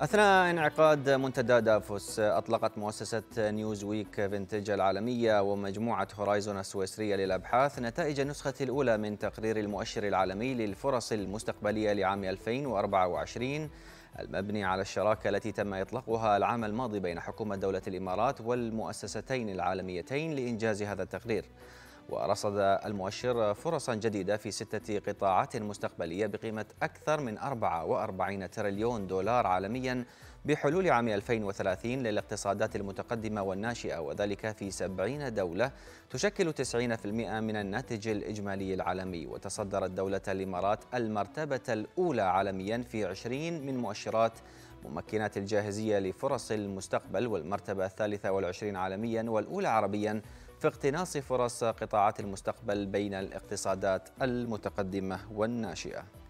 أثناء انعقاد منتدى دافوس أطلقت مؤسسة نيوز ويك فينتج العالمية ومجموعة هورايزون السويسرية للأبحاث نتائج النسخة الأولى من تقرير المؤشر العالمي للفرص المستقبلية لعام 2024 المبني على الشراكة التي تم إطلاقها العام الماضي بين حكومة دولة الإمارات والمؤسستين العالميتين لإنجاز هذا التقرير ورصد المؤشر فرصا جديدة في ستة قطاعات مستقبلية بقيمة أكثر من 44 تريليون دولار عالميا بحلول عام 2030 للاقتصادات المتقدمة والناشئة وذلك في 70 دولة تشكل 90% من الناتج الإجمالي العالمي وتصدرت دولة الإمارات المرتبة الأولى عالميا في 20 من مؤشرات ممكنات الجاهزية لفرص المستقبل والمرتبة الثالثة والعشرين عالميا والأولى عربيا في اقتناص فرص قطاعات المستقبل بين الاقتصادات المتقدمة والناشئة